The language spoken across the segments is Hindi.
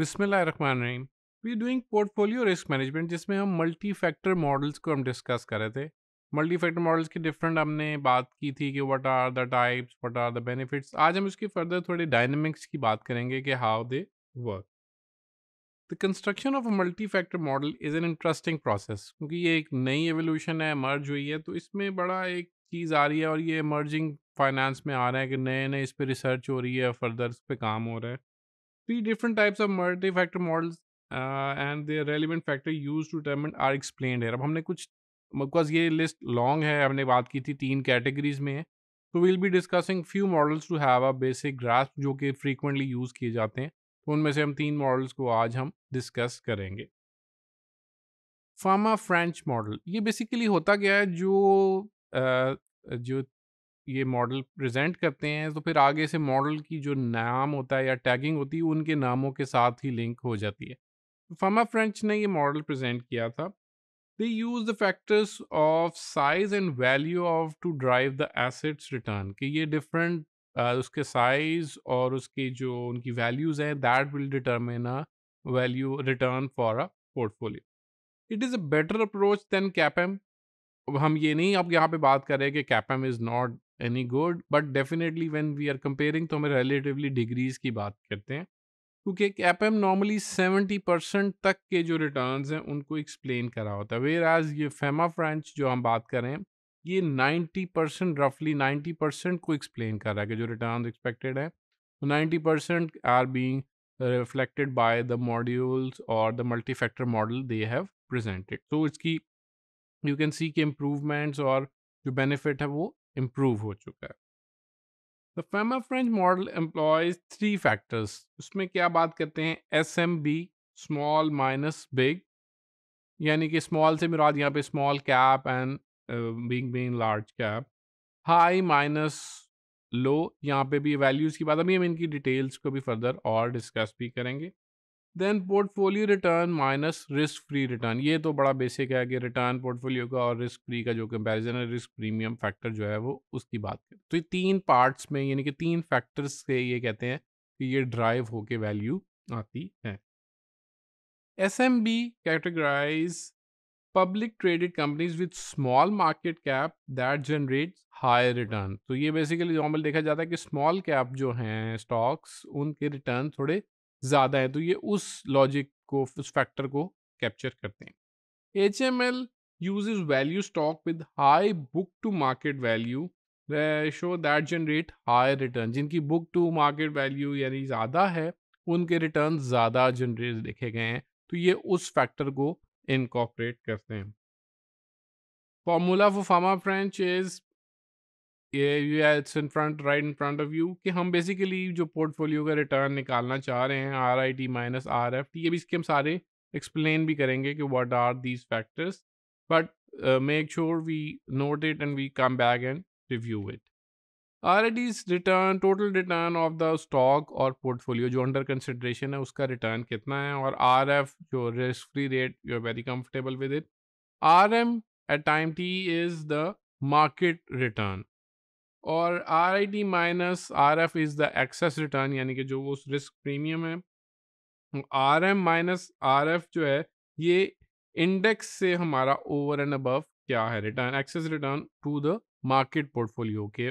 Rahim we doing portfolio risk management जिसमें हम मल्टी फैक्टर मॉडल्स को हम डिस्कस कर रहे थे मल्टी फैक्टर मॉडल्स की डिफरेंट हमने बात की थी कि what are the types what are the benefits आज हम उसकी फर्दर थोड़ी डायनेमिक्स की बात करेंगे कि how they work the construction of a multi factor model is an interesting process क्योंकि ये एक नई एवोल्यूशन है मर्ज हुई है तो इसमें बड़ा एक चीज़ आ रही है और ये मर्जिंग फाइनेंस में आ रहा है कि नए नए इस पर रिसर्च हो रही है फर्दर इस पर काम हो रहा है Three different types of multi-factor models uh, and relevant relevant factor used to determine are explained here. अब हमने कुछ बिकॉज ये लिस्ट लॉन्ग है हमने बात की थी तीन कैटेगरीज में तो we'll be discussing few models to have a basic grasp जो कि फ्रीकुंटली यूज़ किए जाते हैं तो उनमें से हम तीन मॉडल्स को आज हम डिस्कस करेंगे फार्मा फ्रेंच मॉडल ये बेसिकली होता क्या है जो आ, uh, जो ये मॉडल प्रेजेंट करते हैं तो फिर आगे से मॉडल की जो नाम होता है या टैगिंग होती है उनके नामों के साथ ही लिंक हो जाती है फमा फ्रेंच ने ये मॉडल प्रेजेंट किया था they use the factors of size and value of to drive the assets return कि ये डिफरेंट उसके साइज और उसके जो उनकी वैल्यूज़ हैं that will determine a value return for a portfolio it is a better approach than CAPM हम ये नहीं अब यहाँ पे बात कर रहे हैं कि CAPM is not any good but definitely when we are comparing तो हमें रिलेटिवली डिग्रीज की बात करते हैं क्योंकि एक CAPM normally seventy percent तक के जो रिटर्न हैं उनको एक्सप्लेन करा होता है वेर एज ये फेमा फ्रेंच जो हम बात करें ये नाइन्टी परसेंट रफली नाइन्टी परसेंट को एक्सप्लेन कर रहा है कि जो रिटर्न एक्सपेक्टेड है ninety percent are being reflected by the modules और the multi factor model they have presented तो इसकी यू कैन सी के इम्प्रूवमेंट्स और जो बेनिफिट है वो इम्प्रूव हो चुका है the Fama French model employs three factors उसमें क्या बात करते हैं S M B small minus big यानी कि स्मॉल से मुराद यहाँ पे small cap and big being large cap high minus low यहाँ पे भी वैल्यूज़ की बात अभी हम इनकी डिटेल्स को भी फर्दर और डिस्कस भी करेंगे then portfolio return minus risk free return ये तो बड़ा बेसिक है कि रिटर्न पोर्टफोलियो का और रिस्क फ्री का जो कंपेरिजन है रिस्क प्रीमियम फैक्टर जो है वो उसकी बात करें तो ये तीन पार्ट्स में यानी कि तीन फैक्टर्स से ये कहते हैं कि ये ड्राइव होके वैल्यू आती है S M B categorize public traded companies with small market cap that generate high return तो ये बेसिकली नॉर्मल देखा जाता है कि स्मॉल कैप जो हैं स्टॉक्स उनके रिटर्न थोड़े ज़्यादा है तो ये उस लॉजिक को उस फैक्टर को कैप्चर करते हैं H M L use value stock with high book to market value show that generate high return जिनकी बुक टू मार्केट वैल्यू यानी ज़्यादा है उनके रिटर्न ज़्यादा जनरेट देखे गए हैं तो ये उस फैक्टर को इनकॉपरेट करते हैं formula for Fama French is in front right in front of you कि हम बेसिकली जो पोर्टफोलियो का रिटर्न निकालना चाह रहे हैं R I T minus R F T ये भी इसके हम सारे एक्सप्लेन भी करेंगे कि what are these factors but make sure we note it and we come back and review it R I T's return total return of the stock और पोर्टफोलियो जो अंडर कंसिड्रेशन है उसका रिटर्न कितना है और आर एफ जो risk free rate you are very comfortable with it R M at time T is the market return और R I D minus R F is the excess return यानी कि जो वो रिस्क प्रीमियम है R M minus R F जो है ये इंडेक्स से हमारा ओवर एंड अबव क्या है return excess return to the market portfolio के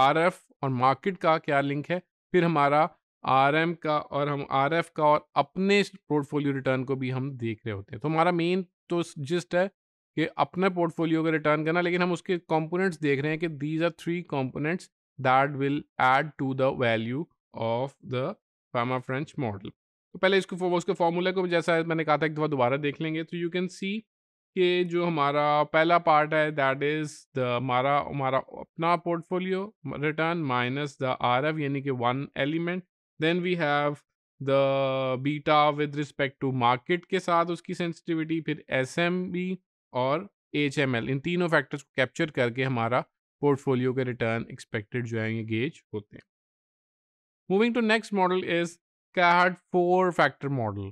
आर एफ और मार्केट का क्या लिंक है फिर हमारा आर एम का और हम आर एफ का और अपने पोर्टफोलियो रिटर्न को भी हम देख रहे होते हैं तो हमारा मेन तो जिस्ट है कि अपने पोर्टफोलियो का रिटर्न करना लेकिन हम उसके कंपोनेंट्स देख रहे हैं कि these are three components that will add to the value of the Fama French model तो पहले इसको उसके फॉर्मूला को जैसा मैंने कहा था एक दफ़ा दोबारा देख लेंगे तो यू कैन सी कि जो हमारा पहला पार्ट है दैट इज़ द हमारा हमारा अपना portfolio return minus the R F यानी कि one element then we have the beta with respect to market के साथ उसकी सेंसिटिविटी फिर एस एम बी और एच इन तीनों फैक्टर्स को कैप्चर करके हमारा पोर्टफोलियो के रिटर्न एक्सपेक्टेड जो है ये गेज होते हैं moving to next model is Carhart four factor model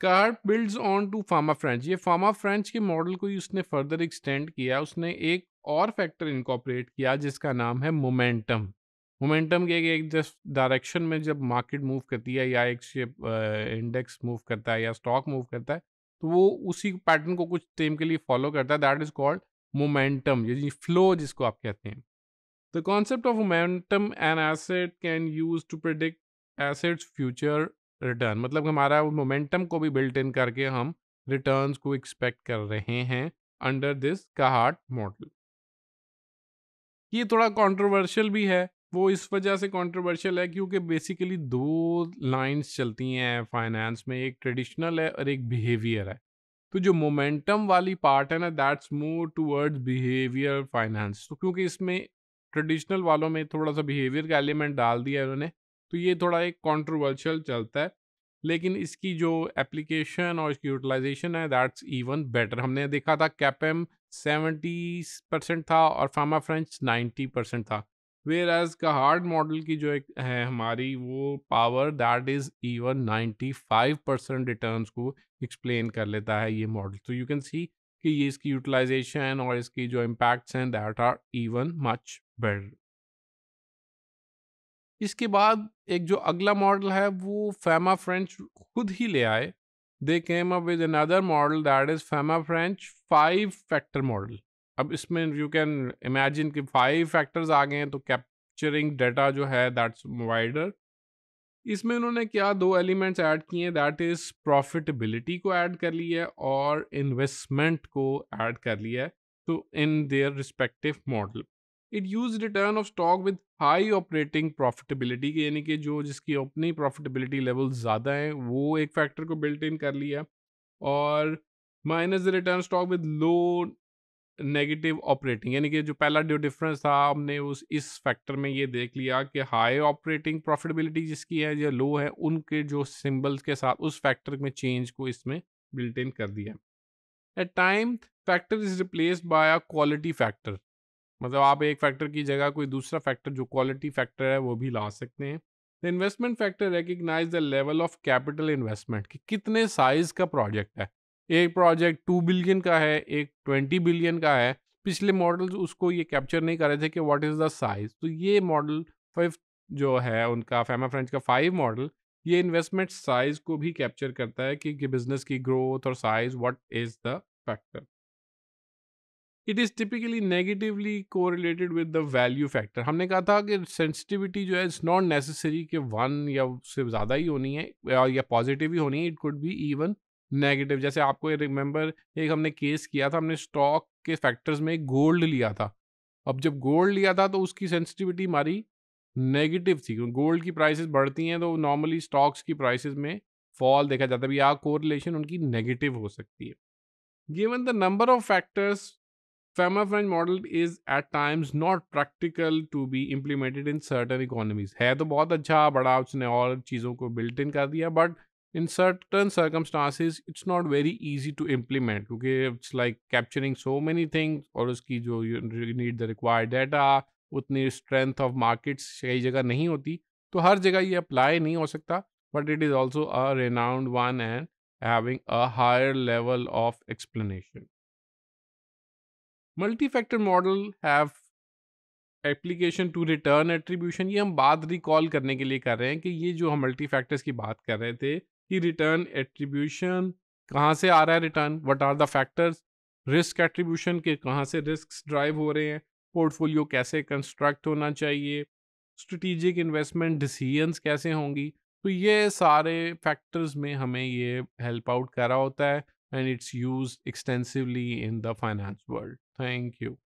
Carhart builds on to Fama French ये फार्मा फ्रेंच के मॉडल को ही उसने फर्दर एक्सटेंड किया उसने एक और फैक्टर इनकॉपरेट किया जिसका नाम है मोमेंटम मोमेंटम के एक जिस डायरेक्शन में जब मार्केट मूव करती है या एक इंडेक्स मूव करता है या स्टॉक मूव करता है तो वो उसी पैटर्न को कुछ टाइम के लिए फॉलो करता है दैट इज कॉल्ड मोमेंटम यानी फ्लो जिसको आप कहते हैं the concept of momentum and asset can use to predict assets future return मतलब हमारा मोमेंटम को भी बिल्ट इन करके हम रिटर्न को एक्सपेक्ट कर रहे हैं अंडर दिस कहाट मॉडल ये थोड़ा कॉन्ट्रोवर्शियल भी है वो इस वजह से कंट्रोवर्शियल है क्योंकि बेसिकली दो लाइंस चलती हैं फाइनेंस में एक ट्रेडिशनल है और एक बिहेवियर है तो जो मोमेंटम वाली पार्ट है ना that's more towards behaviour finance तो क्योंकि इसमें ट्रेडिशनल वालों में थोड़ा सा बिहेवियर का एलिमेंट डाल दिया है उन्होंने तो ये थोड़ा एक कॉन्ट्रोवर्शियल चलता है लेकिन इसकी जो एप्लीकेशन और इसकी यूटिलाइजेशन है दैट्स इवन बेटर हमने देखा था कैपेम सेवेंटी परसेंट था और फार्मा फ्रेंच नाइन्टी परसेंट था whereas Carhart model की जो एक है हमारी वो power that is even 95 percent return को एक्सप्लेन कर लेता है ये मॉडल तो यू कैन सी कि ये इसकी यूटिलाइजेशन और इसकी जो इम्पैक्ट्स हैं that are even much better इसके बाद एक जो अगला मॉडल है वो फैमा फ्रेंच खुद ही ले आए they came up with another model that is Fama French five factor model अब इसमें यू कैन इमेजिन कि फाइव फैक्टर्स आ गए हैं तो कैप्चरिंग डाटा जो है दैट्स वाइडर इसमें उन्होंने क्या दो एलिमेंट्स ऐड किए हैं दैट इज़ प्रॉफिटेबिलिटी को ऐड कर लिया है और इन्वेस्टमेंट को ऐड कर लिया है तो in their respective model it use return of stock with high operating profitability यानी कि जो जिसकी अपनी प्रॉफिटेबिलिटी लेवल ज़्यादा है वो एक फैक्टर को बिल्ट इन कर लिया और minus the return stock with low negative operating यानी कि जो पहला जो डिफरेंस था हमने उस इस फैक्टर में ये देख लिया कि हाई ऑपरेटिंग प्रॉफिटेबिलिटी जिसकी है या लो है उनके जो सिंबल्स के साथ उस फैक्टर में चेंज को इसमें बिल्टेन कर दिया at time factor is replace by a quality factor मतलब आप एक फैक्टर की जगह कोई दूसरा फैक्टर जो क्वालिटी फैक्टर है वो भी ला सकते हैं the investment factor recognize the level of capital investment कि कितने साइज का प्रोजेक्ट है एक प्रोजेक्ट टू बिलियन का है एक ट्वेंटी बिलियन का है पिछले मॉडल्स उसको ये कैप्चर नहीं कर रहे थे कि व्हाट इज़ द साइज तो ये मॉडल फिफ्थ जो है उनका फेमा फ्रेंच का फाइव मॉडल ये इन्वेस्टमेंट साइज को भी कैप्चर करता है कि, बिजनेस की ग्रोथ और size what is the factor it is typically negatively correlated with the value factor हमने कहा था कि सेंसिटिविटी जो है इट्स नॉट नेसेसरी कि वन या उससे ज़्यादा ही होनी है या पॉजिटिव ही होनी है it could be even negative जैसे आपको रिमेंबर एक हमने केस किया था हमने स्टॉक के फैक्टर्स में गोल्ड लिया था अब जब गोल्ड लिया था तो उसकी सेंसिटिविटी हमारी नेगेटिव थी गोल्ड की प्राइसेस बढ़ती हैं तो नॉर्मली स्टॉक्स की प्राइसेस में फॉल देखा जाता है या कोरिलेशन उनकी नेगेटिव हो सकती है given the number of factors Fama French model is at times not practical to be implemented in certain economies है तो बहुत अच्छा बड़ा उसने और चीज़ों को बिल्ट इन कर दिया but in certain circumstances it's not very easy to implement क्योंकि it's like capturing so many things और उसकी जो नीड द रिक्वायर्ड डेटा उतनी स्ट्रेंथ ऑफ मार्केट्स कई जगह नहीं होती तो हर जगह ये अप्लाई नहीं हो सकता but it is also a renowned one and having a higher level of explanation multi factor model have application to return attribution ये हम बात रिकॉल करने के लिए कर रहे हैं कि ये जो हम मल्टी फैक्टर्स की बात कर रहे थे कि रिटर्न एट्रीब्यूशन कहाँ से आ रहा है return what are the factors risk attribution के कहाँ से रिस्क ड्राइव हो रहे हैं पोर्टफोलियो कैसे कंस्ट्रक्ट होना चाहिए स्ट्रेटिजिक इन्वेस्टमेंट डिसीजंस कैसे होंगी तो ये सारे फैक्टर्स में हमें ये हेल्प आउट करा होता है and it's use extensively in the finance world thank you